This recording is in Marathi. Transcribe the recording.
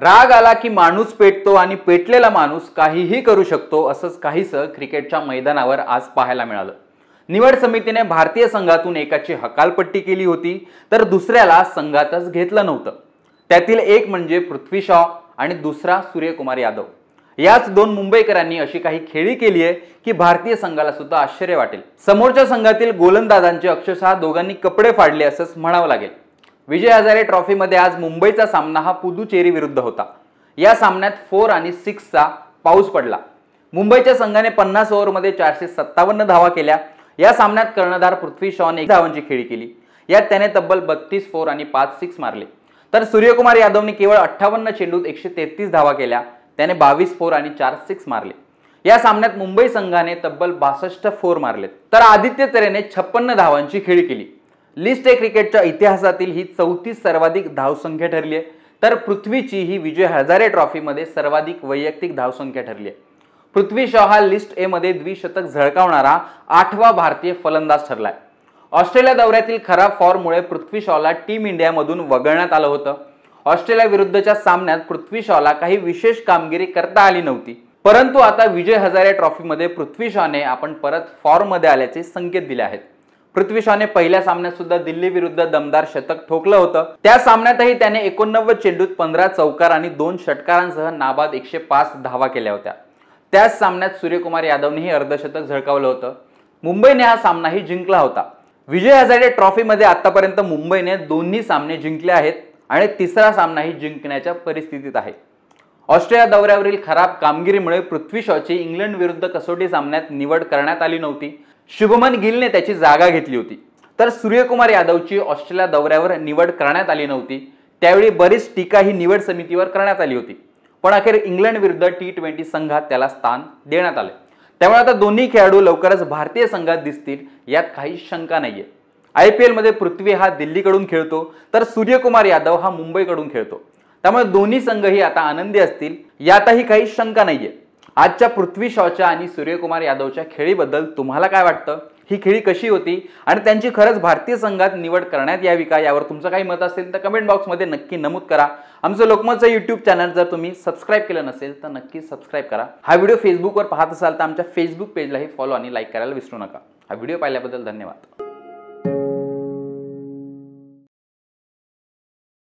राग आला की माणूस पेटतो आणि पेटलेला माणूस काहीही करू शकतो असंच काहीसं क्रिकेटच्या मैदानावर आज पाहायला मिळालं निवड समितीने भारतीय संघातून एकाची हकालपट्टी केली होती तर दुसऱ्याला संघातच घेतलं नव्हतं त्यातील एक म्हणजे पृथ्वी शॉ आणि दुसरा सूर्यकुमार यादव याच दोन मुंबईकरांनी अशी काही खेळी केली आहे की भारतीय संघाला सुद्धा आश्चर्य वाटेल समोरच्या संघातील गोलंदाजांचे अक्षरशः दोघांनी कपडे फाडले असंच म्हणावं लागेल विजय हजारे ट्रॉफीमध्ये आज मुंबईचा सामना हा पुदुचेरी विरुद्ध होता या सामन्यात फोर आणि सिक्सचा पाऊस पडला मुंबईच्या संघाने पन्नास ओव्हरमध्ये चारशे सत्तावन्न धावा केल्या या सामन्यात कर्णधार पृथ्वी शॉन एक धावांची खेळी केली यात त्याने तब्बल बत्तीस फोर आणि पाच सिक्स मारले तर सूर्यकुमार यादवने केवळ अठ्ठावन्न चेंडूत एकशे तेहतीस धावा केल्या त्याने बावीस फोर आणि चार सिक्स मारले या सामन्यात मुंबई संघाने तब्बल बासष्ट फोर मारले तर आदित्य तरेने छप्पन्न धावांची खेळी केली लिस्ट ए क्रिकेटच्या इतिहासातील ही चौथी सर्वाधिक धावसंख्या ठरली आहे तर पृथ्वीची ही विजय हजारे ट्रॉफीमध्ये सर्वाधिक वैयक्तिक धावसंख्या ठरली आहे पृथ्वी शॉ हा लिस्ट ए मध्ये द्विशतक झळकावणारा आठवा भारतीय फलंदाज ठरलाय ऑस्ट्रेलिया दौऱ्यातील खराब फॉर्ममुळे पृथ्वी शॉला टीम इंडियामधून वगळण्यात आलं होतं ऑस्ट्रेलिया विरुद्धच्या सामन्यात पृथ्वी शॉला काही विशेष कामगिरी करता आली नव्हती परंतु आता विजय हजारे ट्रॉफीमध्ये पृथ्वी शॉने आपण परत फॉर्ममध्ये आल्याचे संकेत दिले आहेत पृथ्वी शॉने पहिल्या सामन्यात सुद्धा दिल्ली विरुद्ध दमदार शतक ठोकलं होतं त्या सामन्यातही त्याने एकोणनव्वद चेंडूत पंधरा चौकार आणि दोन षटकारांसह नाबाद एकशे पाच धावा केल्या होत्या त्याच सामन्यात सूर्यकुमार यादवनेही अर्धशतक झळकावलं होतं मुंबईने हा सामनाही जिंकला होता विजय हजारे ट्रॉफीमध्ये आतापर्यंत मुंबईने दोन्ही सामने जिंकले आहेत आणि तिसरा सामनाही जिंकण्याच्या परिस्थितीत आहे ऑस्ट्रेलिया दौऱ्यावरील खराब कामगिरीमुळे पृथ्वी शॉची इंग्लंड विरुद्ध कसोटी सामन्यात निवड करण्यात आली नव्हती शुभमन गिलने त्याची जागा घेतली होती तर सूर्यकुमार यादवची ऑस्ट्रेलिया दौऱ्यावर निवड करण्यात आली नव्हती त्यावेळी बरीच टीका ही निवड समितीवर करण्यात आली होती पण अखेर इंग्लंड विरुद्ध टी ट्वेंटी संघात त्याला स्थान देण्यात आले त्यामुळे आता दोन्ही खेळाडू लवकरच भारतीय संघात दिसतील यात काही शंका नाहीये आय पी एलमध्ये पृथ्वी हा दिल्लीकडून खेळतो तर सूर्यकुमार यादव हा मुंबईकडून खेळतो त्यामुळे दोन्ही संघही आता आनंदी असतील यातही काही शंका नाहीये आजच्या पृथ्वी शॉच्या आणि सूर्यकुमार यादवच्या खेळीबद्दल तुम्हाला काय वाटतं ही खेळी कशी होती आणि त्यांची खरंच भारतीय संघात निवड करण्यात यावी का यावर तुमचं काही मत असेल तर कमेंट बॉक्समध्ये नक्की नमूद करा आमचं लोकमतचं यूट्यूब चॅनल जर तुम्ही सबस्क्राईब केलं नसेल तर नक्की सबस्क्राईब करा हा व्हिडिओ फेसबुकवर पाहत असाल तर आमच्या फेसबुक पेजलाही फॉलो आणि लाईक करायला विसरू नका हा व्हिडिओ पाहिल्याबद्दल धन्यवाद